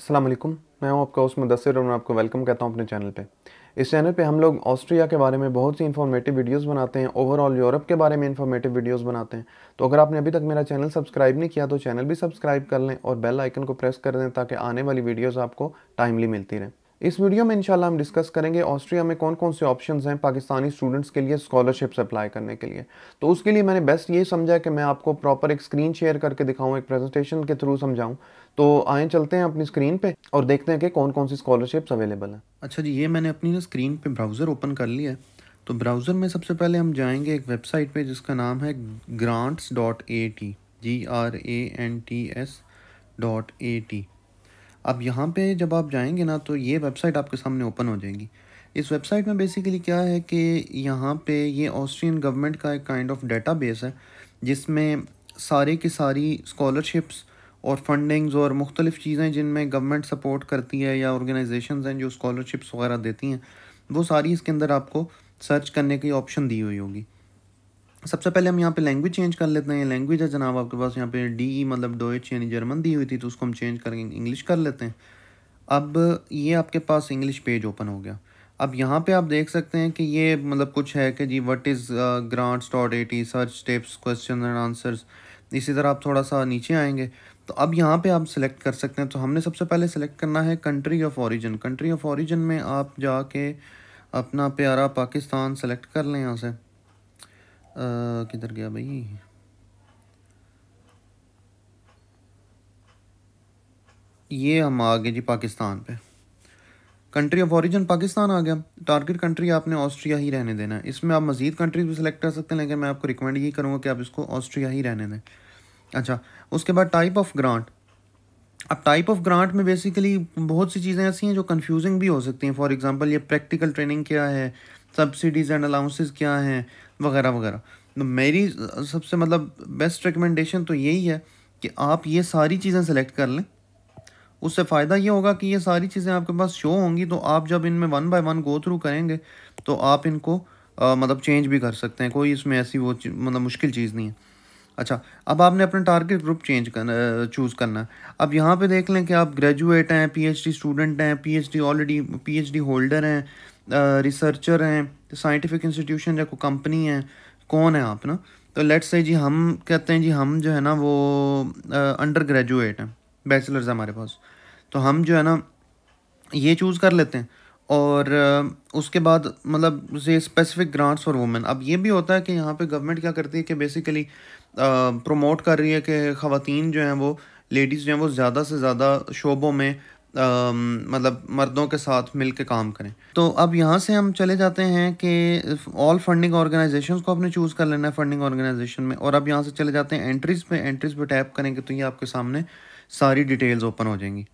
अस्सलाम वालेकुम मैं हूं आपका उसमें मुदसर और आपको वेलकम कहता हूं अपने चैनल पे इस चैनल पे हम लोग ऑस्ट्रिया के बारे में बहुत सी इन्फॉर्मेटिव वीडियोस बनाते हैं ओवरऑल यूरोप के बारे में इन्फॉर्मेटिव वीडियोस बनाते हैं तो अगर आपने अभी तक मेरा चैनल सब्सक्राइब नहीं किया तो चैनल भी सब्सक्राइब कर लें और बेल आइकन को प्रेस कर दें ताकि आने वाली वीडियोज़ आपको टाइमली मिलती रहें इस वीडियो में इंशाल्लाह हम डिस्कस करेंगे ऑस्ट्रिया में कौन कौन से ऑप्शंस हैं पाकिस्तानी स्टूडेंट्स के लिए स्कॉलरशिप्स अप्लाई करने के लिए तो उसके लिए मैंने बेस्ट ये समझा कि मैं आपको प्रॉपर एक स्क्रीन शेयर करके दिखाऊं एक प्रेजेंटेशन के थ्रू समझाऊं तो आए चलते हैं अपनी स्क्रीन पर और देखते हैं कि कौन कौन सी स्कॉलरशिप्स अवेलेबल हैं अच्छा जी ये मैंने अपनी ना स्क्रीन पर ब्राउज़र ओपन कर लिया है तो ब्राउज़र में सबसे पहले हम जाएंगे एक वेबसाइट पर जिसका नाम है grants dot A T G R A N T S dot A T अब यहाँ पे जब आप जाएंगे ना तो ये वेबसाइट आपके सामने ओपन हो जाएगी इस वेबसाइट में बेसिकली क्या है कि यहाँ पे ये ऑस्ट्रियन गवर्नमेंट का एक काइंड ऑफ डेटा बेस है जिसमें सारे की सारी स्कॉलरशिप्स और फंडिंग्स और मुख्तलिफ़ चीज़ें जिनमें गवर्नमेंट सपोर्ट करती है या ऑर्गेनाइजेशन हैं जो स्कॉलरशिप्स वगैरह देती हैं वो सारी इसके अंदर आपको सर्च करने की ऑप्शन दी हुई होगी सबसे पहले हम यहाँ पे लैंग्वेज चेंज कर लेते हैं लैंग्वेज है जनाब आपके पास यहाँ पे डी ई e मतलब डोइच यानी जर्मन दी हुई थी तो उसको हम चेंज करके इंग्लिश कर लेते हैं अब ये आपके पास इंग्लिश पेज ओपन हो गया अब यहाँ पे आप देख सकते हैं कि ये मतलब कुछ है कि जी what is grants dot AT search steps question and answers इसी तरह आप थोड़ा सा नीचे आएंगे तो अब यहाँ पे आप सिलेक्ट कर सकते हैं तो हमने सबसे पहले सेलेक्ट करना है country of origin country of origin में आप जाके अपना प्यारा पाकिस्तान सेलेक्ट कर लें यहाँ से किधर गया भाई ये हम आ गए जी पाकिस्तान पे कंट्री ऑफ ऑरिजन पाकिस्तान आ गया टारगेट कंट्री आपने ऑस्ट्रिया ही रहने देना है इसमें आप मजीद कंट्रीज भी सिलेक्ट कर सकते हैं लेकिन मैं आपको रिकमेंड यही करूँगा कि आप इसको ऑस्ट्रिया ही रहने दें अच्छा उसके बाद टाइप ऑफ ग्रांट अब टाइप ऑफ ग्रांट में बेसिकली बहुत सी चीज़ें ऐसी हैं जो कन्फ्यूजिंग भी हो सकती हैं फॉर एग्ज़ाम्पल ये प्रैक्टिकल ट्रेनिंग क्या है सब्सिडीज़ एंड अलाउंसेस क्या हैं वगैरह वगैरह तो मेरी सबसे मतलब बेस्ट रिकमेंडेशन तो यही है कि आप ये सारी चीज़ें सेलेक्ट कर लें उससे फ़ायदा ये होगा कि ये सारी चीज़ें आपके पास शो होंगी तो आप जब इनमें one by one go through करेंगे तो आप इनको आ, मतलब चेंज भी कर सकते हैं कोई इसमें ऐसी वो मतलब मुश्किल चीज़ नहीं है अच्छा अब आपने अपना टारगेट ग्रुप चेंज करना चूज़ करना अब यहाँ पे देख लें कि आप ग्रेजुएट हैं पीएचडी स्टूडेंट हैं पीएचडी ऑलरेडी पीएचडी होल्डर हैं रिसर्चर हैं साइंटिफिक इंस्टीट्यूशन या कोई कंपनी है कौन है आप ना तो लेट्स से जी हम कहते हैं जी हम जो है ना वो अंडर ग्रेजुएट हैं बैचलर्स हमारे पास तो हम जो है ना ये चूज़ कर लेते हैं और उसके बाद मतलब से स्पेसिफिक ग्रांट्स फॉर वुमेन अब ये भी होता है कि यहाँ पे गवर्नमेंट क्या करती है कि बेसिकली प्रमोट कर रही है कि खातन जो हैं वो लेडीज़ जो हैं वो ज़्यादा से ज़्यादा शोबों में मतलब मर्दों के साथ मिल के काम करें तो अब यहाँ से हम चले जाते हैं कि ऑल फंडिंग ऑर्गेनाइजेशन को आपने चूज़ कर लेना है फंडिंग ऑर्गेनाइजेशन में और अब यहाँ से चले जाते हैं एंट्रीज़ पे एंट्रीज़ पे टैप करेंगे तो ये आपके सामने सारी डिटेल्स ओपन हो जाएंगी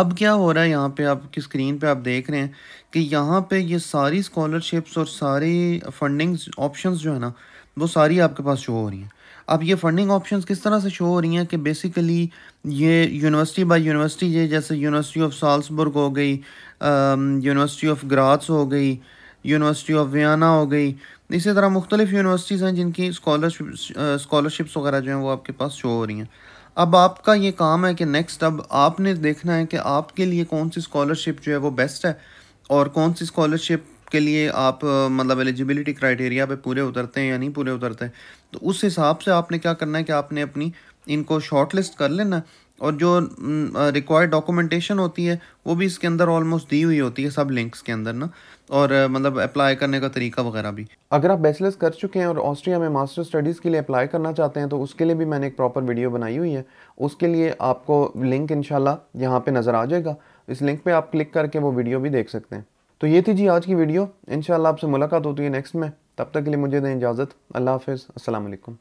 अब क्या हो रहा है यहाँ पे आपकी स्क्रीन पे आप देख रहे हैं कि यहाँ पे ये सारी स्कॉलरशिप्स और सारी फंडिंग्स ऑप्शंस जो है ना वो सारी आपके पास शो हो रही हैं अब ये फंडिंग ऑप्शंस किस तरह से शो हो रही हैं कि बेसिकली ये यूनिवर्सिटी बाय यूनिवर्सिटी ये जैसे यूनिवर्सिटी ऑफ साल्सबर्ग हो गई यूनिवर्सिटी ऑफ ग्रास हो गई यूनिवर्सिटी ऑफ वियाना हो गई इसी तरह मुख्तलिफ़ यूनिवर्सिटीज़ हैं जिनकी स्कॉलरशिप स्कॉलरशिप्स uh, वगैरह जो हैं वो आपके पास शो हो रही हैं अब आपका ये काम है कि नेक्स्ट अब आपने देखना है कि आपके लिए कौन सी स्कॉलरशिप जो है वो बेस्ट है और कौन सी स्कॉलरशिप के लिए आप मतलब एलिजिबिलिटी क्राइटेरिया पे पूरे उतरते हैं या नहीं पूरे उतरते हैं तो उस हिसाब से आपने क्या करना है कि आपने अपनी इनको शॉर्ट लिस्ट कर लेना और जो रिक्वायर्ड डॉक्यूमेंटेशन होती है वो भी इसके अंदर ऑलमोस्ट दी हुई होती है सब लिंक्स के अंदर ना और मतलब अप्लाई करने का तरीका वगैरह भी अगर आप बैचलर्स कर चुके हैं और ऑस्ट्रिया में मास्टर स्टडीज़ के लिए अप्लाई करना चाहते हैं तो उसके लिए भी मैंने एक प्रॉपर वीडियो बनाई हुई है उसके लिए आपको लिंक इनशाला यहाँ पर नज़र आ जाएगा इस लिंक पर आप क्लिक करके वो वीडियो भी देख सकते हैं तो ये थी जी आज की वीडियो इन आपसे मुलाकात होती है नेक्स्ट में तब तक के लिए मुझे दें इजाज़त अल्लाह हाफिज़ असल